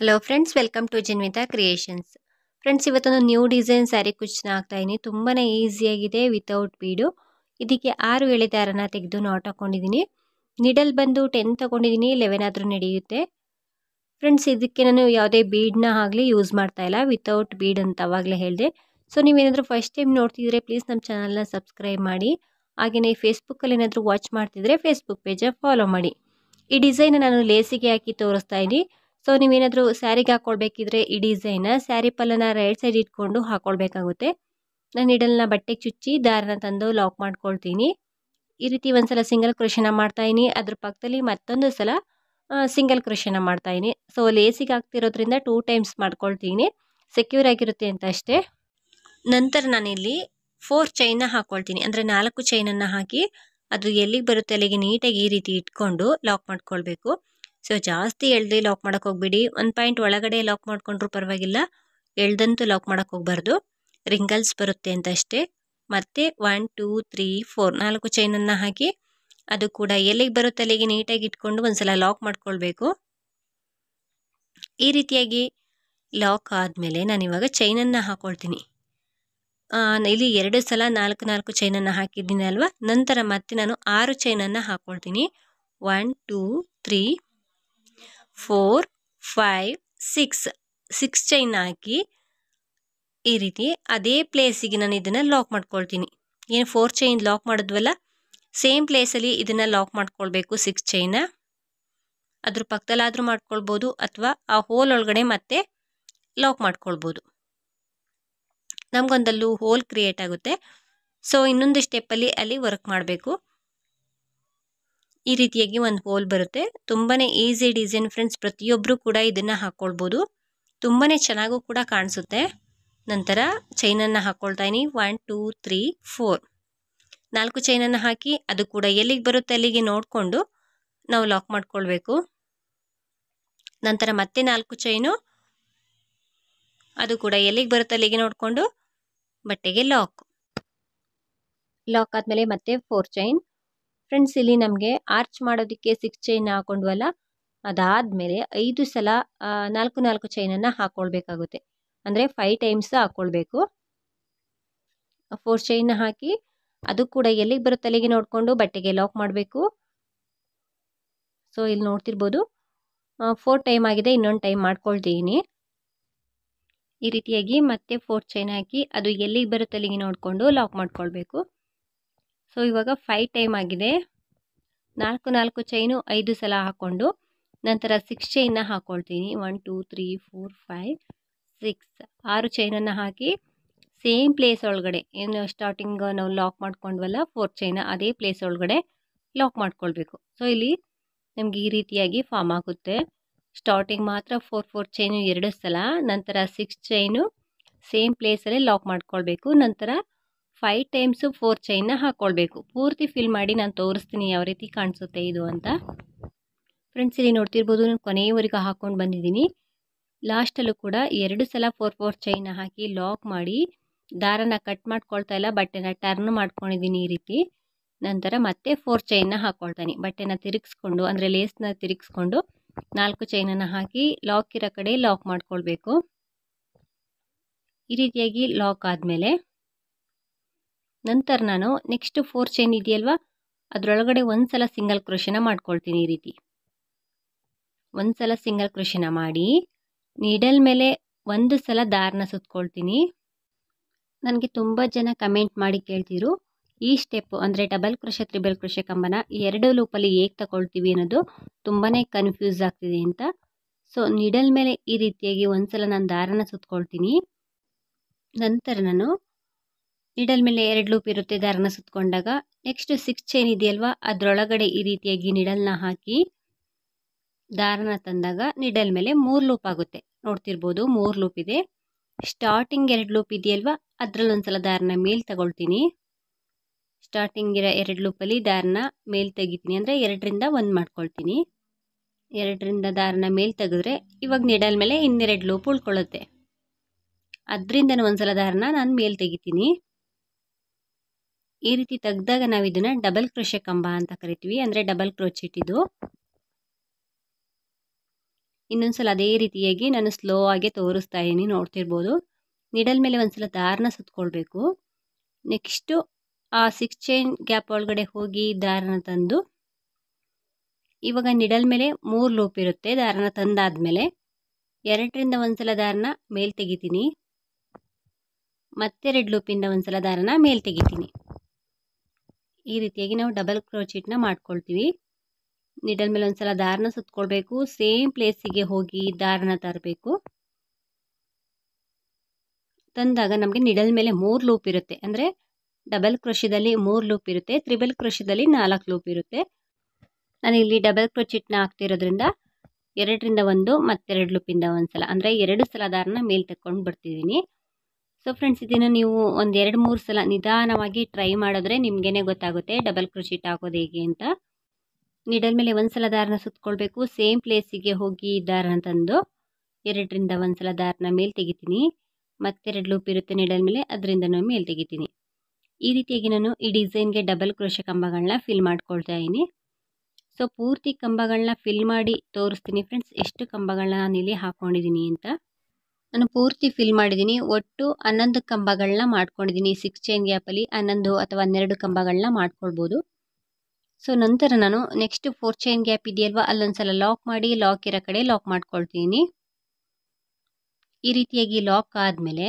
hello friends welcome to Jinvitha creations friends ಇವತ್ತೊಂದು new design sari ಕುಚ್ಚನ್ನ ಇದ್ದೀನಿ ತುಂಬಾ ಈಸಿಯಾಗಿದೆ ವಿತೌಟ್ ಬೀಡು ಇದಕ್ಕೆ ಆರು ಎಳೆದಾರನ ತೆಗೆದು ನಾಟ್ ಹಾಕ್ಕೊಂಡಿದ್ದೀನಿ ನಿಡಲ್ ಬಂದು ಟೆನ್ ತೊಗೊಂಡಿದ್ದೀನಿ ಲೆವೆನ್ ಆದರೂ ನಡೆಯುತ್ತೆ ಫ್ರೆಂಡ್ಸ್ ಇದಕ್ಕೆ ನಾನು ಯಾವುದೇ ಬೀಡನ್ನ ಆಗಲಿ ಯೂಸ್ ಮಾಡ್ತಾಯಿಲ್ಲ ವಿತೌಟ್ ಬೀಡ್ ಅಂತ ಅವಾಗಲೇ ಹೇಳಿದೆ ಸೊ ನೀವೇನಾದರೂ ಫಸ್ಟ್ ಟೈಮ್ ನೋಡ್ತಿದ್ರೆ ಪ್ಲೀಸ್ ನಮ್ಮ ಚಾನಲ್ನ ಸಬ್ಸ್ಕ್ರೈಬ್ ಮಾಡಿ ಹಾಗೆಯೇ ಫೇಸ್ಬುಕ್ಕಲ್ಲಿ ಏನಾದರೂ ವಾಚ್ ಮಾಡ್ತಿದ್ರೆ ಫೇಸ್ಬುಕ್ ಪೇಜ ಫಾಲೋ ಮಾಡಿ ಈ ಡಿಸೈನ್ ನಾನು ಲೇಸಿಗೆ ಹಾಕಿ ತೋರಿಸ್ತಾ ಇದ್ದೀನಿ ಸೊ ನೀವೇನಾದರೂ ಸ್ಯಾರಿಗೆ ಹಾಕ್ಕೊಳ್ಬೇಕಿದ್ರೆ ಈ ಡಿಸೈನ್ ಸ್ಯಾರಿ ಪಲ್ಲನ ರೈಟ್ ಸೈಡ್ ಇಟ್ಕೊಂಡು ಹಾಕ್ಕೊಳ್ಬೇಕಾಗುತ್ತೆ ನಾನು ಇಡಲ್ನ ಬಟ್ಟೆಗೆ ಚುಚ್ಚಿ ದಾರನ ತಂದು ಲಾಕ್ ಮಾಡ್ಕೊಳ್ತೀನಿ ಈ ರೀತಿ ಒಂದು ಸಲ ಸಿಂಗಲ್ ಕ್ರೋಷನ ಮಾಡ್ತಾಯಿನಿ ಅದ್ರ ಪಕ್ಕದಲ್ಲಿ ಮತ್ತೊಂದು ಸಲ ಸಿಂಗಲ್ ಕ್ರೋಷನ ಮಾಡ್ತಾಯಿನಿ ಸೊ ಲೇಸಿಗೆ ಹಾಕ್ತಿರೋದ್ರಿಂದ ಟೂ ಟೈಮ್ಸ್ ಮಾಡ್ಕೊಳ್ತೀನಿ ಸೆಕ್ಯೂರ್ ಆಗಿರುತ್ತೆ ಅಂತ ಅಷ್ಟೇ ನಂತರ ನಾನಿಲ್ಲಿ ಫೋರ್ ಚೈನ್ನ ಹಾಕ್ಕೊಳ್ತೀನಿ ಅಂದರೆ ನಾಲ್ಕು ಚೈನನ್ನು ಹಾಕಿ ಅದು ಎಲ್ಲಿಗೆ ಬರುತ್ತೆ ಅಲ್ಲಿಗೆ ನೀಟಾಗಿ ಈ ರೀತಿ ಇಟ್ಕೊಂಡು ಲಾಕ್ ಮಾಡ್ಕೊಳ್ಬೇಕು ಸೊ ಜಾಸ್ತಿ ಎಳ್ದೇ ಲಾಕ್ ಮಾಡೋಕೆ ಹೋಗ್ಬಿಡಿ ಒಂದು ಪಾಯಿಂಟ್ ಒಳಗಡೆ ಲಾಕ್ ಮಾಡಿಕೊಂಡ್ರೂ ಪರವಾಗಿಲ್ಲ ಎಳ್ದಂತೂ ಲಾಕ್ ಮಾಡೋಕ್ಕೆ ಹೋಗ್ಬಾರ್ದು ರಿಂಗಲ್ಸ್ ಬರುತ್ತೆ ಅಂತ ಅಷ್ಟೇ ಮತ್ತೆ ಒನ್ ಟೂ ತ್ರೀ ಫೋರ್ ನಾಲ್ಕು ಚೈನನ್ನು ಹಾಕಿ ಅದು ಕೂಡ ಎಲ್ಲಿಗೆ ಬರುತ್ತೆ ಅಲ್ಲಿಗೆ ನೀಟಾಗಿ ಇಟ್ಕೊಂಡು ಒಂದು ಸಲ ಲಾಕ್ ಮಾಡ್ಕೊಳ್ಬೇಕು ಈ ರೀತಿಯಾಗಿ ಲಾಕ್ ಆದಮೇಲೆ ನಾನಿವಾಗ ಚೈನನ್ನು ಹಾಕ್ಕೊಳ್ತೀನಿ ಇಲ್ಲಿ ಎರಡು ಸಲ ನಾಲ್ಕು ನಾಲ್ಕು ಚೈನನ್ನು ಹಾಕಿದ್ದೀನಿ ಅಲ್ವಾ ನಂತರ ಮತ್ತೆ ನಾನು ಆರು ಚೈನನ್ನು ಹಾಕ್ಕೊಳ್ತೀನಿ one two three four five six six chain ಹಾಕಿ ಈ ರೀತಿ ಅದೇ ಪ್ಲೇಸಿಗೆ ನಾನು ಇದನ್ನು ಲಾಕ್ ಮಾಡ್ಕೊಳ್ತೀನಿ ಏನು ಫೋರ್ ಚೈನ್ ಲಾಕ್ ಮಾಡಿದ್ವಲ್ಲ ಸೇಮ್ ಪ್ಲೇಸಲ್ಲಿ ಇದನ್ನು ಲಾಕ್ ಮಾಡ್ಕೊಳ್ಬೇಕು ಸಿಕ್ಸ್ ಚೈನ ಅದ್ರ ಪಕ್ಕದಲ್ಲಾದರೂ ಮಾಡ್ಕೊಳ್ಬೋದು ಅಥವಾ ಆ ಹೋಲ್ ಒಳಗಡೆ ಮತ್ತೆ ಲಾಕ್ ಮಾಡ್ಕೊಳ್ಬೋದು ನಮಗೊಂದಲ್ಲೂ ಹೋಲ್ ಕ್ರಿಯೇಟ್ ಆಗುತ್ತೆ ಸೊ ಇನ್ನೊಂದು ಸ್ಟೆಪ್ಪಲ್ಲಿ ಅಲ್ಲಿ ವರ್ಕ್ ಮಾಡಬೇಕು ಈ ರೀತಿಯಾಗಿ ಒಂದು ಹೋಲ್ ಬರುತ್ತೆ ತುಂಬಾ ಈಸಿ ಡಿಸೈನ್ ಫ್ರೆಂಡ್ಸ್ ಪ್ರತಿಯೊಬ್ಬರು ಕೂಡ ಇದನ್ನು ಹಾಕ್ಕೊಳ್ಬೋದು ತುಂಬಾ ಚೆನ್ನಾಗೂ ಕೂಡ ಕಾಣಿಸುತ್ತೆ ನಂತರ ಚೈನನ್ನು ಹಾಕ್ಕೊಳ್ತಾ ಇನಿ ಒನ್ ಟೂ ತ್ರೀ ಫೋರ್ ನಾಲ್ಕು ಚೈನನ್ನು ಹಾಕಿ ಅದು ಕೂಡ ಎಲ್ಲಿಗೆ ಬರುತ್ತೆ ಅಲ್ಲಿಗೆ ನೋಡಿಕೊಂಡು ನಾವು ಲಾಕ್ ಮಾಡಿಕೊಳ್ಬೇಕು ನಂತರ ಮತ್ತೆ ನಾಲ್ಕು ಚೈನು ಅದು ಕೂಡ ಎಲ್ಲಿಗೆ ಬರುತ್ತೆ ಅಲ್ಲಿಗೆ ನೋಡಿಕೊಂಡು ಬಟ್ಟೆಗೆ ಲಾಕ್ ಲಾಕ್ ಆದಮೇಲೆ ಮತ್ತೆ ಫೋರ್ ಚೈನ್ ಫ್ರೆಂಡ್ಸ್ ಇಲ್ಲಿ ನಮಗೆ ಆರ್ಚ್ ಮಾಡೋದಕ್ಕೆ ಸಿಕ್ಸ್ ಚೈನ್ ಹಾಕೊಂಡ್ವಲ್ಲ ಅದಾದಮೇಲೆ ಐದು ಸಲ ನಾಲ್ಕು ನಾಲ್ಕು ಚೈನನ್ನು ಹಾಕ್ಕೊಳ್ಬೇಕಾಗುತ್ತೆ ಅಂದರೆ ಫೈವ್ ಟೈಮ್ಸ್ ಹಾಕ್ಕೊಳ್ಬೇಕು ಫೋರ್ ಚೈನ್ ಹಾಕಿ ಅದು ಕೂಡ ಎಲ್ಲಿಗೆ ಬರೋ ತಲೆಗೆ ನೋಡಿಕೊಂಡು ಬಟ್ಟೆಗೆ ಲಾಕ್ ಮಾಡಬೇಕು ಸೊ ಇಲ್ಲಿ ನೋಡ್ತಿರ್ಬೋದು ಫೋರ್ ಟೈಮ್ ಆಗಿದೆ ಇನ್ನೊಂದು ಟೈಮ್ ಮಾಡ್ಕೊಳ್ತೀನಿ ಈ ರೀತಿಯಾಗಿ ಮತ್ತೆ ಫೋರ್ ಚೈನ್ ಹಾಕಿ ಅದು ಎಲ್ಲಿಗೆ ಬರೋ ತಲೆಗೆ ನೋಡಿಕೊಂಡು ಲಾಕ್ ಮಾಡ್ಕೊಳ್ಬೇಕು ಸೊ ಇವಾಗ ಫೈ ಟೈಮ್ ಆಗಿದೆ ನಾಲ್ಕು ನಾಲ್ಕು ಚೈನು ಐದು ಸಲ ಹಾಕ್ಕೊಂಡು ನಂತರ ಸಿಕ್ಸ್ ಚೈನ್ನ ಹಾಕ್ಕೊಳ್ತೀನಿ one two three four five six ಆರು ಚೈನನ್ನು ಹಾಕಿ ಸೇಮ್ ಪ್ಲೇಸ್ ಒಳಗಡೆ ಏನು ಸ್ಟಾರ್ಟಿಂಗ್ ನಾವು ಲಾಕ್ ಮಾಡ್ಕೊಂಡ್ವಲ್ಲ ಫೋರ್ ಚೈನ ಅದೇ ಪ್ಲೇಸ್ ಒಳಗಡೆ ಲಾಕ್ ಮಾಡ್ಕೊಳ್ಬೇಕು ಸೊ ಇಲ್ಲಿ ನಮಗೆ ಈ ರೀತಿಯಾಗಿ ಫಾರ್ಮ್ ಆಗುತ್ತೆ ಸ್ಟಾರ್ಟಿಂಗ್ ಮಾತ್ರ ಫೋರ್ ಫೋರ್ ಚೈನು ಎರಡು ಸಲ ನಂತರ ಸಿಕ್ಸ್ ಚೈನು ಸೇಮ್ ಪ್ಲೇಸಲ್ಲೇ ಲಾಕ್ ಮಾಡ್ಕೊಳ್ಬೇಕು ನಂತರ ಫೈವ್ ಟೈಮ್ಸು ಫೋರ್ ಚೈನ್ನ ಹಾಕ್ಕೊಳ್ಬೇಕು ಪೂರ್ತಿ ಫಿಲ್ ಮಾಡಿ ನಾನು ತೋರಿಸ್ತೀನಿ ಯಾವ ರೀತಿ ಕಾಣಿಸುತ್ತೆ ಇದು ಅಂತ ಫ್ರೆಂಡ್ಸ್ ಇಲ್ಲಿ ನೋಡ್ತಿರ್ಬೋದು ನಾನು ಕೊನೆಯವರೆಗೂ ಹಾಕ್ಕೊಂಡು ಬಂದಿದ್ದೀನಿ ಲಾಸ್ಟಲ್ಲೂ ಕೂಡ ಎರಡು ಸಲ ಫೋರ್ ಫೋರ್ ಚೈನ್ನ ಹಾಕಿ ಲಾಕ್ ಮಾಡಿ ದಾರನ ಕಟ್ ಮಾಡ್ಕೊಳ್ತಾ ಇಲ್ಲ ಬಟ್ಟೆನ ಟರ್ನ್ ಮಾಡ್ಕೊಂಡಿದ್ದೀನಿ ಈ ರೀತಿ ನಂತರ ಮತ್ತೆ ಫೋರ್ ಚೈನ್ನ ಹಾಕ್ಕೊಳ್ತಾನೆ ಬಟ್ಟೆನ ತಿರುಗಿಸ್ಕೊಂಡು ಅಂದರೆ ಲೇಸ್ನ ತಿರುಗಿಸ್ಕೊಂಡು ನಾಲ್ಕು ಚೈನನ್ನು ಹಾಕಿ ಲಾಕ್ ಇರೋ ಕಡೆ ಲಾಕ್ ಮಾಡ್ಕೊಳ್ಬೇಕು ಈ ರೀತಿಯಾಗಿ ಲಾಕ್ ಆದಮೇಲೆ ನಂತರ ನಾನು ನೆಕ್ಸ್ಟ್ ಫೋರ್ ಚೈನ್ ಇದೆಯಲ್ವ ಅದರೊಳಗಡೆ ಒಂದು ಸಲ ಸಿಂಗಲ್ ಕ್ರೋಷನ ಮಾಡ್ಕೊಳ್ತೀನಿ ಈ ರೀತಿ ಒಂದು ಸಲ ಸಿಂಗಲ್ ಕ್ರೋಷನ ಮಾಡಿ ನೀಡಲ್ ಮೇಲೆ ಒಂದು ಸಲ ದಾರನ ಸುತ್ಕೊಳ್ತೀನಿ ನನಗೆ ತುಂಬ ಜನ ಕಮೆಂಟ್ ಮಾಡಿ ಕೇಳ್ತಿದ್ರು ಈ ಸ್ಟೆಪ್ಪು ಅಂದರೆ ಡಬಲ್ ಕ್ರೋಶ ತ್ರಿಬಲ್ ಕ್ರೋಶ ಕಂಬನ ಈ ಎರಡು ಲೂಪಲ್ಲಿ ಹೇಗೆ ತಗೊಳ್ತೀವಿ ಅನ್ನೋದು ತುಂಬಾ ಕನ್ಫ್ಯೂಸ್ ಆಗ್ತಿದೆ ಅಂತ ಸೊ ನೀಡಲ್ ಮೇಲೆ ಈ ರೀತಿಯಾಗಿ ಒಂದು ಸಲ ನಾನು ದಾರನ ಸುತ್ಕೊಳ್ತೀನಿ ನಂತರ ನಾನು ನಿಡಲ್ ಮೇಲೆ ಎರಡು ಲೂಪ್ ಇರುತ್ತೆ ದಾರನ ಸುತ್ತಕೊಂಡಾಗ ನೆಕ್ಸ್ಟ್ ಸಿಕ್ಸ್ ಚೈನ್ ಇದೆಯಲ್ವಾ ಅದರೊಳಗಡೆ ಈ ರೀತಿಯಾಗಿ ನಿಡಲ್ನ ಹಾಕಿ ದಾರನ ತಂದಾಗ ನಿಡಲ್ ಮೇಲೆ ಮೂರು ಲೂಪ್ ಆಗುತ್ತೆ ನೋಡ್ತಿರ್ಬೋದು ಮೂರು ಲೂಪ್ ಇದೆ ಸ್ಟಾರ್ಟಿಂಗ್ ಎರಡು ಲೂಪ್ ಇದೆಯಲ್ವಾ ಅದರಲ್ಲಿ ಸಲ ದಾರನ ಮೇಲೆ ತಗೊಳ್ತೀನಿ ಸ್ಟಾರ್ಟಿಂಗ್ ಇರೋ ಎರಡು ಲೂಪಲ್ಲಿ ದಾರನ ಮೇಲೆ ತೆಗಿತೀನಿ ಅಂದರೆ ಎರಡರಿಂದ ಒಂದು ಮಾಡ್ಕೊಳ್ತೀನಿ ಎರಡರಿಂದ ದಾರನ ಮೇಲೆ ತೆಗೆದ್ರೆ ಇವಾಗ ನಿಡಲ್ ಮೇಲೆ ಇನ್ನೆರಡು ಲೂಪ್ ಉಳ್ಕೊಳ್ಳುತ್ತೆ ಅದರಿಂದ ಒಂದ್ಸಲ ದಾರನ ನಾನು ಮೇಲೆ ತೆಗಿತೀನಿ ಈ ರೀತಿ ತೆಗ್ದಾಗ ನಾವು ಇದನ್ನ ಡಬಲ್ ಕ್ರೋಶೆ ಕಂಬ ಅಂತ ಕರಿತೀವಿ ಅಂದರೆ ಡಬಲ್ ಕ್ರೋಚೆಟ್ ಇದು ಇನ್ನೊಂದ್ಸಲ ಅದೇ ರೀತಿಯಾಗಿ ನಾನು ಸ್ಲೋ ಆಗಿ ತೋರಿಸ್ತಾ ಇದ್ದೀನಿ ನೋಡ್ತಿರ್ಬೋದು ನಿಡಲ್ ಮೇಲೆ ಒಂದ್ಸಲ ದಾರನ ಸುತ್ತಕೊಳ್ಬೇಕು ನೆಕ್ಸ್ಟು ಆ ಸಿಕ್ಸ್ ಚೈನ್ ಗ್ಯಾಪ್ ಒಳಗಡೆ ಹೋಗಿ ದಾರನ ತಂದು ಇವಾಗ ನಿಡಲ್ ಮೇಲೆ ಮೂರು ಲೂಪ್ ಇರುತ್ತೆ ದಾರನ ಮೇಲೆ ಎರಡರಿಂದ ಒಂದ್ಸಲ ದಾರನ ಮೇಲೆ ತೆಗಿತೀನಿ ಮತ್ತೆರಡು ಲೂಪಿಂದ ಒಂದ್ಸಲ ದಾರನ ಮೇಲೆ ತೆಗಿತೀನಿ ಈ ರೀತಿಯಾಗಿ ನಾವು ಡಬಲ್ ಕ್ರೋಚಿಟ್ನ ಮಾಡ್ಕೊಳ್ತೀವಿ ನಿಡಲ್ ಮೇಲೆ ಒಂದು ಸಲ ದಾರನ ಸುತ್ತಕೊಳ್ಬೇಕು ಸೇಮ್ ಪ್ಲೇಸಿಗೆ ಹೋಗಿ ದಾರನ ತರಬೇಕು ತಂದಾಗ ನಮಗೆ ನಿಡಲ್ ಮೇಲೆ ಮೂರು ಲೂಪ್ ಇರುತ್ತೆ ಅಂದರೆ ಡಬಲ್ ಕ್ರೋಶದಲ್ಲಿ ಮೂರು ಲೂಪ್ ಇರುತ್ತೆ ತ್ರಿಬಲ್ ಕ್ರೋಶದಲ್ಲಿ ನಾಲ್ಕು ಲೂಪ್ ಇರುತ್ತೆ ನಾನು ಇಲ್ಲಿ ಡಬಲ್ ಕ್ರೋಚಿಟ್ನ ಹಾಕ್ತಿರೋದ್ರಿಂದ ಎರಡರಿಂದ ಒಂದು ಮತ್ತೆರಡು ಲೂಪಿಂದ ಒಂದು ಸಲ ಅಂದರೆ ಎರಡು ಸಲ ದಾರನ ಮೇಲೆ ತಕ್ಕೊಂಡು ಬರ್ತಿದ್ದೀನಿ ಸೊ ಫ್ರೆಂಡ್ಸ್ ಇದನ್ನು ನೀವು ಒಂದೆರಡು ಮೂರು ಸಲ ನಿಧಾನವಾಗಿ ಟ್ರೈ ಮಾಡಿದ್ರೆ ನಿಮಗೇನೆ ಗೊತ್ತಾಗುತ್ತೆ ಡಬಲ್ ಕ್ರೋಶಿಟ್ ಹಾಕೋದು ಹೇಗೆ ಅಂತ ನೀಡಲ್ ಮೇಲೆ ಒಂದು ಸಲ ದಾರನ ಸುತ್ತಕೊಳ್ಬೇಕು ಸೇಮ್ ಪ್ಲೇಸಿಗೆ ಹೋಗಿ ದಾರ ತಂದು ಎರಡರಿಂದ ಒಂದು ಸಲ ದಾರನ ಮೇಲೆ ತೆಗಿತೀನಿ ಮತ್ತೆರಡು ಲೂಪ್ ಇರುತ್ತೆ ನೀಡಲ್ ಮೇಲೆ ಅದರಿಂದನೂ ಮೇಲೆ ತೆಗಿತೀನಿ ಈ ರೀತಿಯಾಗಿ ನಾನು ಈ ಡಿಸೈನ್ಗೆ ಡಬಲ್ ಕ್ರೋಶ ಕಂಬಗಳನ್ನ ಫಿಲ್ ಮಾಡ್ಕೊಳ್ತಾ ಇದ್ದೀನಿ ಸೊ ಪೂರ್ತಿ ಕಂಬಗಳನ್ನ ಫಿಲ್ ಮಾಡಿ ತೋರಿಸ್ತೀನಿ ಫ್ರೆಂಡ್ಸ್ ಎಷ್ಟು ಕಂಬಗಳನ್ನ ನಾನು ಇಲ್ಲಿ ಹಾಕ್ಕೊಂಡಿದ್ದೀನಿ ಅಂತ ನಾನು ಪೂರ್ತಿ ಫಿಲ್ ಮಾಡಿದ್ದೀನಿ ಒಟ್ಟು ಹನ್ನೊಂದು ಕಂಬಗಳನ್ನ ಮಾಡ್ಕೊಂಡಿದ್ದೀನಿ ಸಿಕ್ಸ್ ಚೈನ್ ಗ್ಯಾಪಲ್ಲಿ ಹನ್ನೊಂದು ಅಥವಾ ಹನ್ನೆರಡು ಕಂಬಗಳನ್ನ ಮಾಡ್ಕೊಳ್ಬೋದು ಸೊ ನಂತರ ನಾನು ನೆಕ್ಸ್ಟ್ ಫೋರ್ ಚೈನ್ ಗ್ಯಾಪ್ ಇದೆಯಲ್ವ ಅಲ್ಲೊಂದ್ಸಲ ಲಾಕ್ ಮಾಡಿ ಲಾಕ್ ಇರೋ ಕಡೆ ಲಾಕ್ ಮಾಡ್ಕೊಳ್ತೀನಿ ಈ ರೀತಿಯಾಗಿ ಲಾಕ್ ಆದಮೇಲೆ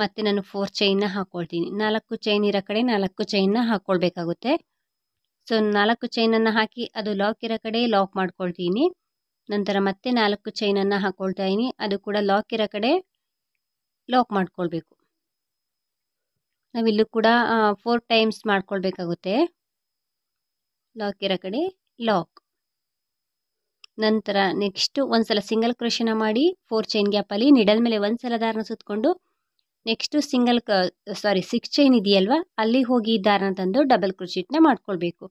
ಮತ್ತೆ ನಾನು ಫೋರ್ ಚೈನ್ನ ಹಾಕ್ಕೊಳ್ತೀನಿ ನಾಲ್ಕು ಚೈನ್ ಇರೋ ಕಡೆ ನಾಲ್ಕು ಚೈನ್ನ ಹಾಕ್ಕೊಳ್ಬೇಕಾಗುತ್ತೆ ಸೊ ನಾಲ್ಕು ಚೈನನ್ನು ಹಾಕಿ ಅದು ಲಾಕ್ ಇರೋ ಕಡೆ ಲಾಕ್ ಮಾಡ್ಕೊಳ್ತೀನಿ ನಂತರ ಮತ್ತೆ ನಾಲ್ಕು ಚೈನನ್ನು ಹಾಕ್ಕೊಳ್ತಾ ಇದೀನಿ ಅದು ಕೂಡ ಲಾಕ್ ಇರೋ ಕಡೆ ಲಾಕ್ ಮಾಡ್ಕೊಳ್ಬೇಕು ನಾವಿಲ್ಲೂ ಕೂಡ ಫೋರ್ ಟೈಮ್ಸ್ ಮಾಡ್ಕೊಳ್ಬೇಕಾಗುತ್ತೆ ಲಾಕ್ ಇರೋ ಕಡೆ ಲಾಕ್ ನಂತರ ನೆಕ್ಸ್ಟು ಒಂದು ಸಲ ಸಿಂಗಲ್ ಕ್ರೋಷನ ಮಾಡಿ ಫೋರ್ ಚೈನ್ ಗ್ಯಾಪಲ್ಲಿ ನಿಡಲ್ ಮೇಲೆ ಒಂದು ಸಲ ದಾರನ ಸುತ್ತಕೊಂಡು ನೆಕ್ಸ್ಟು ಸಿಂಗಲ್ ಸಾರಿ ಸಿಕ್ಸ್ ಚೈನ್ ಇದೆಯಲ್ವಾ ಅಲ್ಲಿ ಹೋಗಿ ದಾರನ ತಂದು ಡಬಲ್ ಕ್ರೋಶಿಟ್ನ ಮಾಡ್ಕೊಳ್ಬೇಕು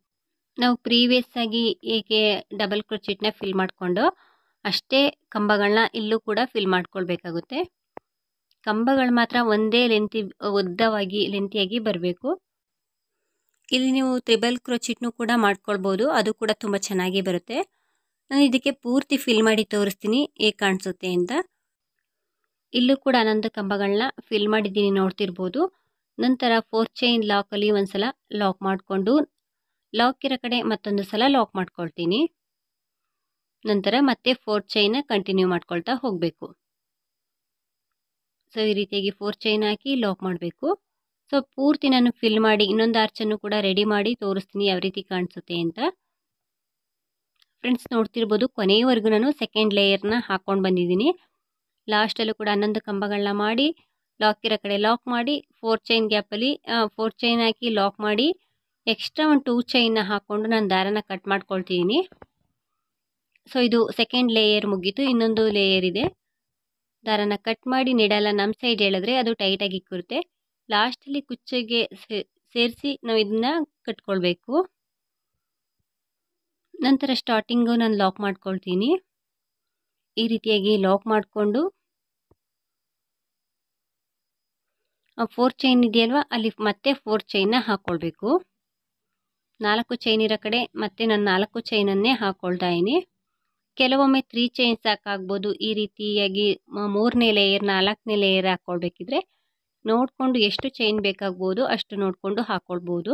ನಾವು ಪ್ರೀವಿಯಸ್ ಆಗಿ ಹೇಗೆ ಡಬಲ್ ಕ್ರೋಚಿಟ್ನ ಫಿಲ್ ಮಾಡಿಕೊಂಡು ಅಷ್ಟೇ ಕಂಬಗಳನ್ನ ಇಲ್ಲೂ ಕೂಡ ಫಿಲ್ ಮಾಡ್ಕೊಳ್ಬೇಕಾಗುತ್ತೆ ಕಂಬಗಳು ಮಾತ್ರ ಒಂದೇ ಲೆಂತಿ ಉದ್ದವಾಗಿ ಲೆಂತಿಯಾಗಿ ಬರಬೇಕು ಇಲ್ಲಿ ನೀವು ತ್ರಿಬಲ್ ಕ್ರೋಚಿಟ್ನು ಕೂಡ ಮಾಡ್ಕೊಳ್ಬೋದು ಅದು ಕೂಡ ತುಂಬ ಚೆನ್ನಾಗಿ ಬರುತ್ತೆ ನಾನು ಇದಕ್ಕೆ ಪೂರ್ತಿ ಫಿಲ್ ಮಾಡಿ ತೋರಿಸ್ತೀನಿ ಹೇಗೆ ಕಾಣಿಸುತ್ತೆ ಅಂತ ಇಲ್ಲೂ ಕೂಡ ಹನ್ನೊಂದು ಕಂಬಗಳನ್ನ ಫಿಲ್ ಮಾಡಿದ್ದೀನಿ ನೋಡ್ತಿರ್ಬೋದು ನಂತರ ಫೋರ್ ಚೈನ್ ಲಾಕಲ್ಲಿ ಒಂದು ಸಲ ಲಾಕ್ ಮಾಡಿಕೊಂಡು ಲಾಕ್ ಇರೋ ಕಡೆ ಮತ್ತೊಂದು ಸಲ ಲಾಕ್ ಮಾಡ್ಕೊಳ್ತೀನಿ ನಂತರ ಮತ್ತೆ ಫೋರ್ ಚೈನ ಕಂಟಿನ್ಯೂ ಮಾಡ್ಕೊಳ್ತಾ ಹೋಗಬೇಕು ಸೊ ಈ ರೀತಿಯಾಗಿ ಫೋರ್ ಚೈನ್ ಹಾಕಿ ಲಾಕ್ ಮಾಡಬೇಕು ಸೊ ಪೂರ್ತಿ ನಾನು ಫಿಲ್ ಮಾಡಿ ಇನ್ನೊಂದು ಆರ್ಚನ್ನು ಕೂಡ ರೆಡಿ ಮಾಡಿ ತೋರಿಸ್ತೀನಿ ಯಾವ ರೀತಿ ಕಾಣಿಸುತ್ತೆ ಅಂತ ಫ್ರೆಂಡ್ಸ್ ನೋಡ್ತಿರ್ಬೋದು ಕೊನೆಯವರೆಗೂ ನಾನು ಸೆಕೆಂಡ್ ಲೇಯರ್ನ ಹಾಕ್ಕೊಂಡು ಬಂದಿದ್ದೀನಿ ಲಾಸ್ಟಲ್ಲೂ ಕೂಡ ಹನ್ನೊಂದು ಕಂಬಗಳನ್ನ ಮಾಡಿ ಲಾಕ್ ಇರೋ ಕಡೆ ಲಾಕ್ ಮಾಡಿ ಫೋರ್ ಚೈನ್ ಗ್ಯಾಪಲ್ಲಿ ಫೋರ್ ಚೈನ್ ಹಾಕಿ ಲಾಕ್ ಮಾಡಿ ಎಕ್ಸ್ಟ್ರಾ ಒಂದು ಟೂ ಚೈನ್ನ ಹಾಕ್ಕೊಂಡು ನಾನು ದಾರನ ಕಟ್ ಮಾಡ್ಕೊಳ್ತಿದ್ದೀನಿ ಸೊ ಇದು ಸೆಕೆಂಡ್ ಲೇಯರ್ ಮುಗೀತು ಇನ್ನೊಂದು ಲೇಯರ್ ಇದೆ ದಾರನ ಕಟ್ ಮಾಡಿ ನೆಡಲ್ಲ ನಮ್ಮ ಸೈಡ್ ಹೇಳಿದ್ರೆ ಅದು ಟೈಟಾಗಿ ಕುರುತ್ತೆ ಲಾಸ್ಟಲ್ಲಿ ಕುಚ್ಚಿಗೆ ಸೇರಿಸಿ ನಾವು ಇದನ್ನ ಕಟ್ಕೊಳ್ಬೇಕು ನಂತರ ಸ್ಟಾರ್ಟಿಂಗು ನಾನು ಲಾಕ್ ಮಾಡ್ಕೊಳ್ತೀನಿ ಈ ರೀತಿಯಾಗಿ ಲಾಕ್ ಮಾಡಿಕೊಂಡು ಫೋರ್ ಚೈನ್ ಇದೆಯಲ್ವ ಅಲ್ಲಿ ಮತ್ತೆ ಫೋರ್ ಚೈನ್ನ ಹಾಕ್ಕೊಳ್ಬೇಕು ನಾಲ್ಕು ಚೈನ್ ಇರೋ ಕಡೆ ಮತ್ತೆ ನಾನು ನಾಲ್ಕು ಚೈನನ್ನೇ ಹಾಕ್ಕೊಳ್ತಾ ಇದ್ದೀನಿ ಕೆಲವೊಮ್ಮೆ ತ್ರೀ ಚೈನ್ ಸಾಕಾಗ್ಬೋದು ಈ ರೀತಿಯಾಗಿ ಮೂರನೇ ಲೇಯರ್ ನಾಲ್ಕನೇ ಲೇಯರ್ ಹಾಕ್ಕೊಳ್ಬೇಕಿದ್ರೆ ನೋಡಿಕೊಂಡು ಎಷ್ಟು ಚೈನ್ ಬೇಕಾಗ್ಬೋದು ಅಷ್ಟು ನೋಡಿಕೊಂಡು ಹಾಕ್ಕೊಳ್ಬೋದು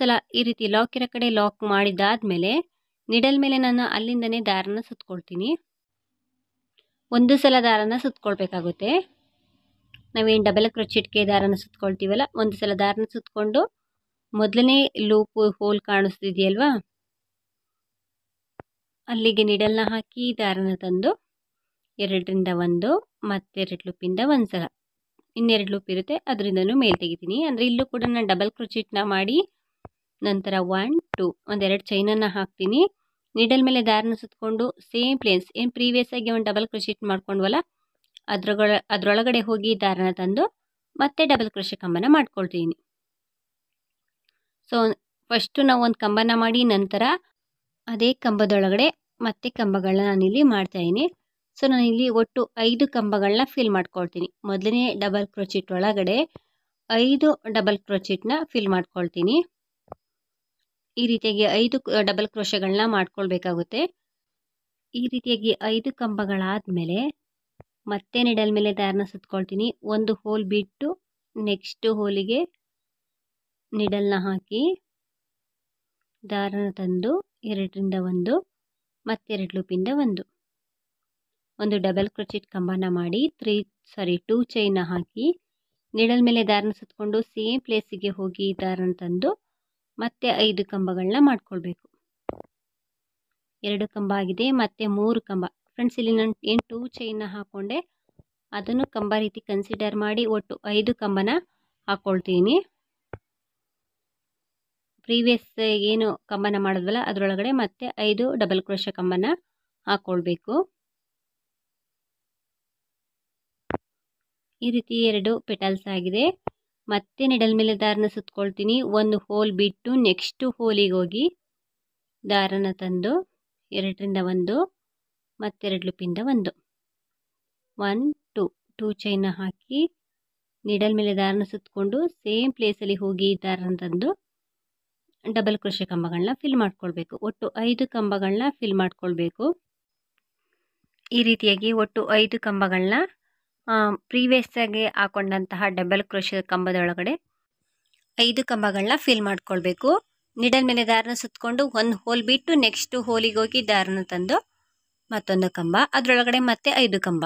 ಸಲ ಈ ರೀತಿ ಲಾಕ್ ಇರೋ ಕಡೆ ಲಾಕ್ ಮಾಡಿದಾದ್ಮೇಲೆ ನಿಡಲ್ ಮೇಲೆ ನಾನು ಅಲ್ಲಿಂದನೇ ದಾರನ ಸುತ್ಕೊಳ್ತೀನಿ ಒಂದು ಸಲ ದಾರನ ಸುತ್ತಕೊಳ್ಬೇಕಾಗುತ್ತೆ ನಾವೇನು ಡಬಲ್ ಕ್ರೊಚಿಟ್ಗೆ ದಾರನ ಸುತ್ಕೊಳ್ತೀವಲ್ಲ ಒಂದು ಸಲ ದಾರನ ಸುತ್ಕೊಂಡು ಮೊದಲನೇ ಲೂಪು ಹೋಲ್ ಕಾಣಿಸ್ತಿದೆಯಲ್ವಾ ಅಲ್ಲಿಗೆ ನಿಡಲ್ನ ಹಾಕಿ ದಾರನ ತಂದು ಎರಡರಿಂದ ಒಂದು ಮತ್ತೆರಡು ಲೂಪಿಂದ ಒಂದು ಸಲ ಇನ್ನೆರಡು ಲೂಪ್ ಇರುತ್ತೆ ಅದರಿಂದನೂ ಮೇಲೆ ತೆಗಿತೀನಿ ಅಂದರೆ ಇಲ್ಲೂ ಕೂಡ ನಾನು ಡಬಲ್ ಕ್ರೋಚಿಟ್ನ ಮಾಡಿ ನಂತರ ಒನ್ ಟೂ ಒಂದೆರಡು ಚೈನನ್ನು ಹಾಕ್ತೀನಿ ನೀಡಲ್ ಮೇಲೆ ದಾರನ ಸುತ್ತಕೊಂಡು ಸೇಮ್ ಪ್ಲೇನ್ಸ್ ಏನು ಪ್ರೀವಿಯಸ್ ಆಗಿ ಒಂದು ಡಬಲ್ ಕ್ರೋಚಿಟ್ ಮಾಡ್ಕೊಂಡ್ವಲ್ಲ ಅದ್ರಗಳ ಅದರೊಳಗಡೆ ಹೋಗಿ ದಾರನ ತಂದು ಮತ್ತೆ ಡಬಲ್ ಕೃಷಿ ಕಂಬನ ಮಾಡ್ಕೊಳ್ತೀನಿ ಸೊ ಫಸ್ಟು ನಾವು ಒಂದು ಕಂಬನ ಮಾಡಿ ನಂತರ ಅದೇ ಕಂಬದೊಳಗಡೆ ಮತ್ತೆ ಕಂಬಗಳನ್ನ ನಾನಿಲ್ಲಿ ಮಾಡ್ತಾಯಿದ್ದೀನಿ ಸೊ ನಾನಿಲ್ಲಿ ಒಟ್ಟು ಐದು ಕಂಬಗಳನ್ನ ಫಿಲ್ ಮಾಡ್ಕೊಳ್ತೀನಿ ಮೊದಲನೇ ಡಬಲ್ ಕ್ರೋಚಿಟ್ ಒಳಗಡೆ ಐದು ಡಬಲ್ ಕ್ರೋಚಿಟ್ನ ಫಿಲ್ ಮಾಡ್ಕೊಳ್ತೀನಿ ಈ ರೀತಿಯಾಗಿ ಐದು ಡಬಲ್ ಕ್ರೋಶಗಳನ್ನ ಮಾಡ್ಕೊಳ್ಬೇಕಾಗುತ್ತೆ ಈ ರೀತಿಯಾಗಿ ಐದು ಕಂಬಗಳಾದಮೇಲೆ ಮತ್ತೆ ನೆಡಲ್ ಮೇಲೆ ದಾರನ ಸುತ್ಕೊಳ್ತೀನಿ ಒಂದು ಹೋಲ್ ಬಿಟ್ಟು ನೆಕ್ಸ್ಟ್ ಹೋಲಿಗೆ ನಿಡಲ್ನ ಹಾಕಿ ದಾರನ ತಂದು ಎರಡರಿಂದ ಒಂದು ಮತ್ತೆರಡು ಲೂಪಿಂದ ಒಂದು ಒಂದು ಡಬಲ್ ಕ್ರೊಚಿಟ್ ಕಂಬನ ಮಾಡಿ ತ್ರೀ ಸಾರಿ ಟೂ ಚೈನ ಹಾಕಿ ನಿಡಲ್ ಮೇಲೆ ದಾರನ ಸುತ್ತಕೊಂಡು ಸೇಮ್ ಪ್ಲೇಸಿಗೆ ಹೋಗಿ ದಾರನ ತಂದು ಮತ್ತೆ ಐದು ಕಂಬಗಳನ್ನ ಮಾಡ್ಕೊಳ್ಬೇಕು ಎರಡು ಕಂಬ ಆಗಿದೆ ಮತ್ತೆ ಮೂರು ಕಂಬ ಫ್ರೆಂಡ್ಸ್ ಇಲ್ಲಿ ನಾನು ಏನು ಟೂ ಚೈನ್ನ ಹಾಕೊಂಡೆ ಅದನ್ನು ಕಂಬ ರೀತಿ ಕನ್ಸಿಡರ್ ಮಾಡಿ ಒಟ್ಟು ಐದು ಕಂಬನ ಹಾಕ್ಕೊಳ್ತೀನಿ ಪ್ರೀವಿಯಸ್ ಏನು ಕಂಬನ ಮಾಡಿದ್ವಲ್ಲ ಅದರೊಳಗಡೆ ಮತ್ತೆ ಐದು ಡಬಲ್ ಕ್ರೋಶ ಕಂಬನ ಹಾಕ್ಕೊಳ್ಬೇಕು ಈ ರೀತಿ ಎರಡು ಪೆಟಲ್ಸ್ ಆಗಿದೆ ಮತ್ತೆ ನೆಡಲ್ ಮೇಲೆ ದಾರನ ಸುತ್ತಕೊಳ್ತೀನಿ ಒಂದು ಹೋಲ್ ಬಿಟ್ಟು ನೆಕ್ಸ್ಟ್ ಹೋಲಿಗೆ ಹೋಗಿ ದಾರನ ತಂದು ಎರಡರಿಂದ ಒಂದು ಮತ್ತೆರಡು ಲುಪಿಂದ ಒಂದು ಒನ್ ಟು ಟೂ ಚೈನ ಹಾಕಿ ನಿಡಲ್ ಮೇಲೆ ದಾರನ ಸುತ್ತಕೊಂಡು ಸೇಮ್ ಪ್ಲೇಸಲ್ಲಿ ಹೋಗಿ ದಾರನ ತಂದು ಡಬಲ್ ಕೃಷಿ ಕಂಬಗಳನ್ನ ಫಿಲ್ ಮಾಡ್ಕೊಳ್ಬೇಕು ಒಟ್ಟು ಐದು ಕಂಬಗಳನ್ನ ಫಿಲ್ ಮಾಡ್ಕೊಳ್ಬೇಕು ಈ ರೀತಿಯಾಗಿ ಒಟ್ಟು ಐದು ಕಂಬಗಳನ್ನ ಪ್ರೀವಿಯಸ್ ಆಗಿ ಹಾಕೊಂಡಂತಹ ಡಬಲ್ ಕೃಷಿ ಕಂಬದೊಳಗಡೆ ಐದು ಕಂಬಗಳನ್ನ ಫಿಲ್ ಮಾಡ್ಕೊಳ್ಬೇಕು ನಿಡಲ್ ಮೇಲೆ ದಾರನ ಸುತ್ತಕೊಂಡು ಒಂದು ಹೋಲ್ ಬಿಟ್ಟು ನೆಕ್ಸ್ಟ್ ಹೋಲಿಗೆ ಹೋಗಿ ದಾರನ ತಂದು ಮತ್ತೊಂದು ಕಂಬ ಅದರೊಳಗಡೆ ಮತ್ತೆ ಐದು ಕಂಬ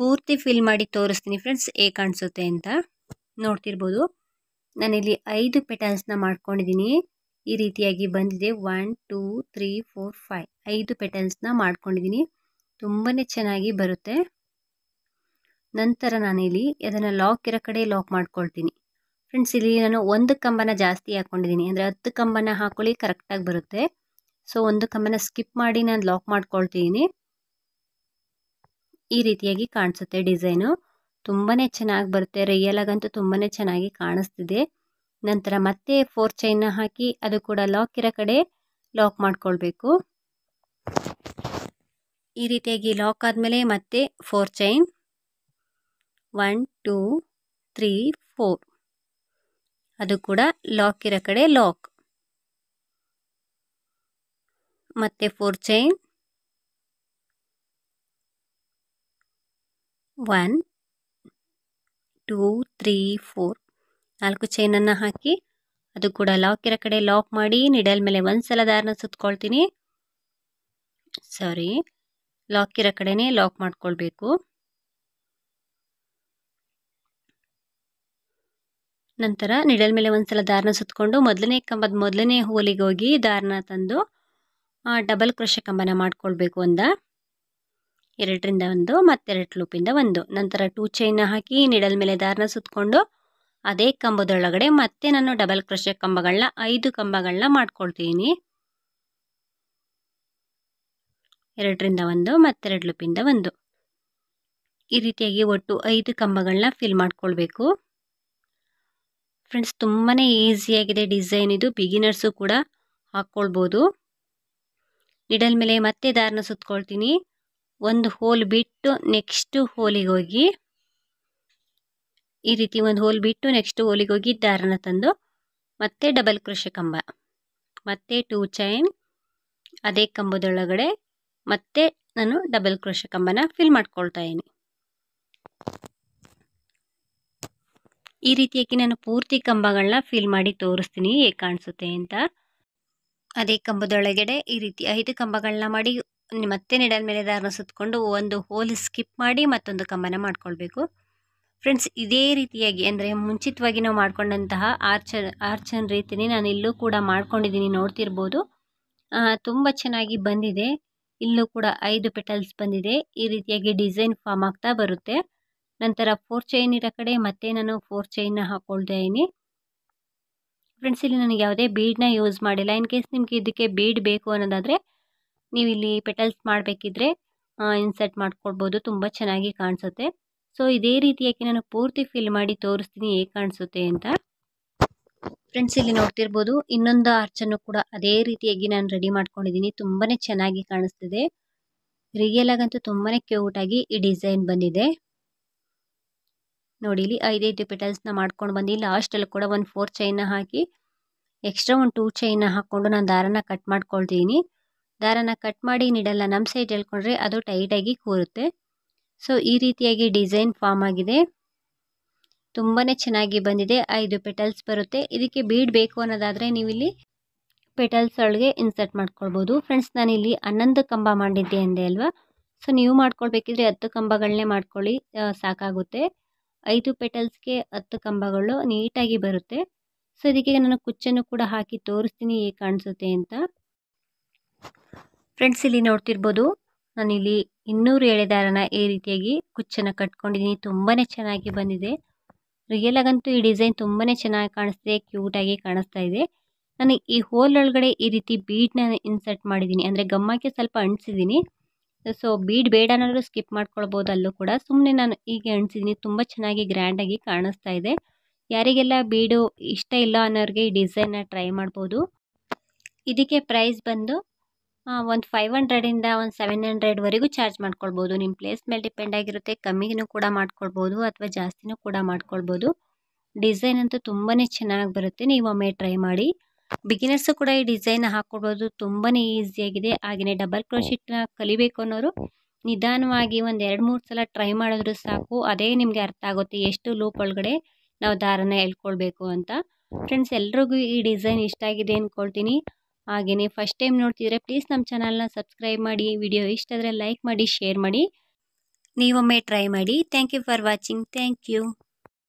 ಪೂರ್ತಿ ಫಿಲ್ ಮಾಡಿ ತೋರಿಸ್ತೀನಿ ಫ್ರೆಂಡ್ಸ್ ಏ ಕಾಣಿಸುತ್ತೆ ಅಂತ ನೋಡ್ತಿರ್ಬೋದು ನಾನಿಲ್ಲಿ ಐದು ಪೆಟರ್ನ್ಸ್ನ ಮಾಡ್ಕೊಂಡಿದ್ದೀನಿ ಈ ರೀತಿಯಾಗಿ ಬಂದಿದೆ one two three four five ಐದು ಪೆಟರ್ನ್ಸ್ನ ಮಾಡ್ಕೊಂಡಿದ್ದೀನಿ ತುಂಬಾ ಚೆನ್ನಾಗಿ ಬರುತ್ತೆ ನಂತರ ನಾನಿಲ್ಲಿ ಅದನ್ನು ಲಾಕ್ ಇರೋ ಕಡೆ ಲಾಕ್ ಮಾಡ್ಕೊಳ್ತೀನಿ ಫ್ರೆಂಡ್ಸ್ ಇಲ್ಲಿ ನಾನು ಒಂದು ಕಂಬನ ಜಾಸ್ತಿ ಹಾಕ್ಕೊಂಡಿದ್ದೀನಿ ಅಂದರೆ ಹತ್ತು ಕಂಬನ ಹಾಕೊಳ್ಳಿ ಕರೆಕ್ಟಾಗಿ ಬರುತ್ತೆ ಸೊ ಒಂದು ಕಂಬನ ಸ್ಕಿಪ್ ಮಾಡಿ ನಾನು ಲಾಕ್ ಮಾಡ್ಕೊಳ್ತೀನಿ ಈ ರೀತಿಯಾಗಿ ಕಾಣಿಸುತ್ತೆ ಡಿಸೈನು ತುಂಬಾ ಚೆನ್ನಾಗಿ ಬರುತ್ತೆ ಆಗಂತೂ ತುಂಬಾ ಚೆನ್ನಾಗಿ ಕಾಣಿಸ್ತಿದೆ ನಂತರ ಮತ್ತೆ ಫೋರ್ ಚೈನ್ನ ಹಾಕಿ ಅದು ಕೂಡ ಲಾಕ್ ಇರೋ ಕಡೆ ಲಾಕ್ ಮಾಡಿಕೊಳ್ಬೇಕು ಈ ರೀತಿಯಾಗಿ ಲಾಕ್ ಆದಮೇಲೆ ಮತ್ತೆ four chain one two three four ಅದು ಕೂಡ ಲಾಕ್ ಇರೋ ಕಡೆ ಲಾಕ್ ಮತ್ತೆ four chain one two three four ನಾಲ್ಕು ಚೈನನ್ನು ಹಾಕಿ ಅದು ಕೂಡ ಲಾಕ್ ಇರೋ ಕಡೆ ಲಾಕ್ ಮಾಡಿ ನಿಡಲ್ ಮೇಲೆ ಒಂದು ಸಲ ದಾರನ ಸುತ್ಕೊಳ್ತೀನಿ ಸಾರಿ ಲಾಕ್ ಇರೋ ಕಡೆನೇ ಲಾಕ್ ಮಾಡ್ಕೊಳ್ಬೇಕು ನಂತರ ನಿಡಲ್ ಮೇಲೆ ಒಂದು ಸಲ ದಾರನ ಸುತ್ತಕೊಂಡು ಮೊದಲನೇ ಕಂಬದ ಮೊದಲನೇ ಹೋಲಿಗೆ ಹೋಗಿ ದಾರನ ತಂದು ಡಬಲ್ ಕ್ರೋಶ ಕಂಬನ ಮಾಡ್ಕೊಳ್ಬೇಕು ಅಂದ ಎರಡರಿಂದ ಒಂದು ಮತ್ತೆರಡು ಲೂಪಿಂದ ಒಂದು ನಂತರ ಟೂ ಚೈನ್ನ ಹಾಕಿ ನಿಡಲ್ ಮೇಲೆ ದಾರನ ಸುತ್ತಕೊಂಡು ಅದೇ ಕಂಬದೊಳಗಡೆ ಮತ್ತೆ ನಾನು ಡಬಲ್ ಕ್ರಶ ಕಂಬಗಳನ್ನ ಐದು ಕಂಬಗಳನ್ನ ಮಾಡ್ಕೊಳ್ತೀನಿ ಎರಡರಿಂದ ಒಂದು ಮತ್ತೆರಡು ಲೂಪಿಂದ ಒಂದು ಈ ರೀತಿಯಾಗಿ ಒಟ್ಟು ಐದು ಕಂಬಗಳನ್ನ ಫಿಲ್ ಮಾಡ್ಕೊಳ್ಬೇಕು ಫ್ರೆಂಡ್ಸ್ ತುಂಬಾ ಈಸಿಯಾಗಿದೆ ಡಿಸೈನ್ ಇದು ಬಿಗಿನರ್ಸು ಕೂಡ ಹಾಕ್ಕೊಳ್ಬೋದು ನಿಡಲ್ ಮೇಲೆ ಮತ್ತೆ ದಾರನ ಸುತ್ತಕೊಳ್ತೀನಿ ಒಂದು ಹೋಲ್ ಬಿಟ್ಟು ನೆಕ್ಸ್ಟ್ ಹೋಲಿಗೆ ಹೋಗಿ ಈ ರೀತಿ ಒಂದು ಹೋಲ್ ಬಿಟ್ಟು ನೆಕ್ಸ್ಟ್ ಹೋಲಿಗೆ ಹೋಗಿ ದಾರನ ತಂದು ಮತ್ತೆ ಡಬಲ್ ಕೃಷಿ ಕಂಬ ಮತ್ತೆ ಟೂ ಚೈನ್ ಅದೇ ಕಂಬದೊಳಗಡೆ ಮತ್ತೆ ನಾನು ಡಬಲ್ ಕೃಷಿ ಕಂಬನ ಫಿಲ್ ಮಾಡ್ಕೊಳ್ತಾ ಇದ್ದೀನಿ ಈ ರೀತಿಯಾಗಿ ನಾನು ಪೂರ್ತಿ ಕಂಬಗಳನ್ನ ಫಿಲ್ ಮಾಡಿ ತೋರಿಸ್ತೀನಿ ಹೇಗೆ ಕಾಣಿಸುತ್ತೆ ಅಂತ ಅದೇ ಕಂಬದೊಳಗಡೆ ಈ ರೀತಿ ಐದು ಕಂಬಗಳನ್ನ ಮಾಡಿ ಮತ್ತೆ ನಿಡಲ್ ಮೇಲೆ ದಾರನ ಸುತ್ತಕೊಂಡು ಒಂದು ಹೋಲ್ ಸ್ಕಿಪ್ ಮಾಡಿ ಮತ್ತೊಂದು ಕಂಬನ ಮಾಡ್ಕೊಳ್ಬೇಕು ಫ್ರೆಂಡ್ಸ್ ಇದೇ ರೀತಿಯಾಗಿ ಅಂದರೆ ಮುಂಚಿತವಾಗಿ ನಾವು ಮಾಡ್ಕೊಂಡಂತಹ ಆರ್ಚರ್ ಆರ್ಚನ್ ರೀತಿಯೇ ನಾನು ಇಲ್ಲೂ ಕೂಡ ಮಾಡ್ಕೊಂಡಿದ್ದೀನಿ ನೋಡ್ತಿರ್ಬೋದು ತುಂಬ ಚೆನ್ನಾಗಿ ಬಂದಿದೆ ಇಲ್ಲೂ ಕೂಡ ಐದು ಪೆಟಲ್ಸ್ ಬಂದಿದೆ ಈ ರೀತಿಯಾಗಿ ಡಿಸೈನ್ ಫಾರ್ಮ್ ಆಗ್ತಾ ಬರುತ್ತೆ ನಂತರ ಫೋರ್ ಚೈನ್ ಇರೋ ಕಡೆ ಮತ್ತೆ ನಾನು ಫೋರ್ ಚೈನ್ನ ಹಾಕ್ಕೊಳ್ತಾ ಇದ್ದೀನಿ ಫ್ರೆಂಡ್ಸ್ ಇಲ್ಲಿ ನನಗೆ ಯಾವುದೇ ಬೀಡ್ನ ಯೂಸ್ ಮಾಡಿಲ್ಲ ಇನ್ ಕೇಸ್ ನಿಮಗೆ ಇದಕ್ಕೆ ಬೀಡ್ ಬೇಕು ಅನ್ನೋದಾದರೆ ನೀವು ಇಲ್ಲಿ ಪೆಟಲ್ಸ್ ಮಾಡಬೇಕಿದ್ರೆ ಇನ್ಸರ್ಟ್ ಮಾಡ್ಕೊಳ್ಬೋದು ತುಂಬ ಚೆನ್ನಾಗಿ ಕಾಣಿಸುತ್ತೆ ಸೊ ಇದೇ ರೀತಿಯಾಗಿ ನಾನು ಪೂರ್ತಿ ಫಿಲ್ ಮಾಡಿ ತೋರಿಸ್ತೀನಿ ಹೇಗೆ ಕಾಣಿಸುತ್ತೆ ಅಂತ ಫ್ರೆಂಡ್ಸ್ ಇಲ್ಲಿ ನೋಡ್ತಿರ್ಬೋದು ಇನ್ನೊಂದು ಆರ್ಚನ್ನು ಕೂಡ ಅದೇ ರೀತಿಯಾಗಿ ನಾನು ರೆಡಿ ಮಾಡ್ಕೊಂಡಿದ್ದೀನಿ ತುಂಬಾ ಚೆನ್ನಾಗಿ ಕಾಣಿಸ್ತಿದೆ ರಿಯಲ್ ಆಗಂತೂ ತುಂಬಾ ಕ್ಯೂಟಾಗಿ ಈ ಡಿಸೈನ್ ಬಂದಿದೆ ನೋಡಿ ಇಲ್ಲಿ ಐದೈದು ಪೆಟಲ್ಸ್ನ ಮಾಡ್ಕೊಂಡು ಬಂದು ಲಾಸ್ಟಲ್ಲಿ ಕೂಡ ಒಂದು ಫೋರ್ ಚೈನ್ನ ಹಾಕಿ ಎಕ್ಸ್ಟ್ರಾ ಒಂದು ಟೂ ಚೈನ್ನ ಹಾಕ್ಕೊಂಡು ನಾನು ದಾರನ ಕಟ್ ಮಾಡ್ಕೊಳ್ತೀನಿ ದಾರನ ಕಟ್ ಮಾಡಿ ನೀಡಲ್ಲ ನಮ್ಮ ಸೈಡ್ ಹೇಳ್ಕೊಂಡ್ರೆ ಅದು ಟೈಟಾಗಿ ಕೂರುತ್ತೆ ಸೊ ಈ ರೀತಿಯಾಗಿ ಡಿಸೈನ್ ಫಾರ್ಮ್ ಆಗಿದೆ ತುಂಬಾ ಚೆನ್ನಾಗಿ ಬಂದಿದೆ ಐದು ಪೆಟಲ್ಸ್ ಬರುತ್ತೆ ಇದಕ್ಕೆ ಬೀಡ್ ಬೇಕು ಅನ್ನೋದಾದರೆ ನೀವಿಲ್ಲಿ ಪೆಟಲ್ಸ್ ಒಳಗೆ ಇನ್ಸರ್ಟ್ ಮಾಡ್ಕೊಳ್ಬೋದು ಫ್ರೆಂಡ್ಸ್ ನಾನಿಲ್ಲಿ ಹನ್ನೊಂದು ಕಂಬ ಮಾಡಿದ್ದೆ ಅಂದೆ ಅಲ್ವಾ ಸೊ ನೀವು ಮಾಡ್ಕೊಳ್ಬೇಕಿದ್ರೆ ಹತ್ತು ಕಂಬಗಳನ್ನೇ ಮಾಡ್ಕೊಳ್ಳಿ ಸಾಕಾಗುತ್ತೆ ಐದು ಪೆಟಲ್ಸ್ಗೆ ಹತ್ತು ಕಂಬಗಳು ನೀಟಾಗಿ ಬರುತ್ತೆ ಸೊ ಇದಕ್ಕೆ ನಾನು ಕುಚ್ಚನ್ನು ಕೂಡ ಹಾಕಿ ತೋರಿಸ್ತೀನಿ ಹೇಗೆ ಕಾಣಿಸುತ್ತೆ ಅಂತ ಫ್ರೆಂಡ್ಸ್ ಇಲ್ಲಿ ನೋಡ್ತಿರ್ಬೋದು ನಾನಿಲ್ಲಿ ಇನ್ನೂರು ಎಳೆದಾರನ ಈ ರೀತಿಯಾಗಿ ಕುಚ್ಚನ್ನು ಕಟ್ಕೊಂಡಿದ್ದೀನಿ ತುಂಬಾ ಚೆನ್ನಾಗಿ ಬಂದಿದೆ ರಿಯಲ್ ಆಗಂತೂ ಈ ಡಿಸೈನ್ ತುಂಬಾ ಚೆನ್ನಾಗಿ ಕಾಣಿಸ್ತಿದೆ ಕ್ಯೂಟಾಗಿ ಕಾಣಿಸ್ತಾ ಇದೆ ನಾನು ಈ ಹೋಲ್ ಒಳಗಡೆ ಈ ರೀತಿ ಬೀಡ್ನ ಇನ್ಸರ್ಟ್ ಮಾಡಿದ್ದೀನಿ ಅಂದರೆ ಗಮ್ಮಕ್ಕೆ ಸ್ವಲ್ಪ ಅಂಟಿಸಿದ್ದೀನಿ ಸೊ ಬೀಡ್ ಬೇಡ ಅನ್ನೋರು ಸ್ಕಿಪ್ ಮಾಡ್ಕೊಳ್ಬೋದು ಅಲ್ಲೂ ಕೂಡ ಸುಮ್ಮನೆ ನಾನು ಹೀಗೆ ಅಂಟಿಸಿದ್ದೀನಿ ತುಂಬ ಚೆನ್ನಾಗಿ ಗ್ರ್ಯಾಂಡಾಗಿ ಕಾಣಿಸ್ತಾ ಇದೆ ಯಾರಿಗೆಲ್ಲ ಬೀಡು ಇಷ್ಟ ಇಲ್ಲ ಅನ್ನೋರಿಗೆ ಈ ಡಿಸೈನ್ನ ಟ್ರೈ ಮಾಡ್ಬೋದು ಇದಕ್ಕೆ ಪ್ರೈಸ್ ಬಂದು ಒಂದು ಫೈವ್ ಹಂಡ್ರೆಡಿಂದ ಒಂದು ಸೆವೆನ್ ಹಂಡ್ರೆಡ್ವರೆಗೂ ಚಾರ್ಜ್ ಮಾಡ್ಕೊಳ್ಬೋದು ನಿಮ್ಮ ಪ್ಲೇಸ್ ಮೇಲೆ ಡಿಪೆಂಡ್ ಆಗಿರುತ್ತೆ ಕಮ್ಮಿಗೂ ಕೂಡ ಮಾಡ್ಕೊಳ್ಬೋದು ಅಥವಾ ಜಾಸ್ತಿನೂ ಕೂಡ ಮಾಡ್ಕೊಳ್ಬೋದು ಡಿಸೈನ್ ಅಂತೂ ತುಂಬಾ ಚೆನ್ನಾಗಿ ಬರುತ್ತೆ ನೀವು ಒಮ್ಮೆ ಟ್ರೈ ಮಾಡಿ ಬಿಗಿನರ್ಸು ಕೂಡ ಈ ಡಿಸೈನ್ ಹಾಕ್ಕೊಳ್ಬೋದು ತುಂಬಾ ಈಸಿಯಾಗಿದೆ ಹಾಗೆಯೇ ಡಬಲ್ ಕ್ರೋಶಿಟ್ನ ಕಲಿಬೇಕು ಅನ್ನೋರು ನಿಧಾನವಾಗಿ ಒಂದು ಎರಡು ಮೂರು ಸಲ ಟ್ರೈ ಮಾಡಿದ್ರು ಸಾಕು ಅದೇ ನಿಮಗೆ ಅರ್ಥ ಆಗುತ್ತೆ ಎಷ್ಟು ಲೂಪ್ ಒಳಗಡೆ ನಾವು ದಾರನ ಎಳ್ಕೊಳ್ಬೇಕು ಅಂತ ಫ್ರೆಂಡ್ಸ್ ಎಲ್ರಿಗೂ ಈ ಡಿಸೈನ್ ಇಷ್ಟ ಆಗಿದೆ ಅಂದ್ಕೊಳ್ತೀನಿ ಹಾಗೆಯೇ ಫಸ್ಟ್ ಟೈಮ್ ನೋಡ್ತಿದ್ರೆ ಪ್ಲೀಸ್ ನಮ್ಮ ಚಾನಲ್ನ ಸಬ್ಸ್ಕ್ರೈಬ್ ಮಾಡಿ ವಿಡಿಯೋ ಇಷ್ಟ ಲೈಕ್ ಮಾಡಿ ಶೇರ್ ಮಾಡಿ ನೀವೊಮ್ಮೆ ಟ್ರೈ ಮಾಡಿ thank you for watching thank you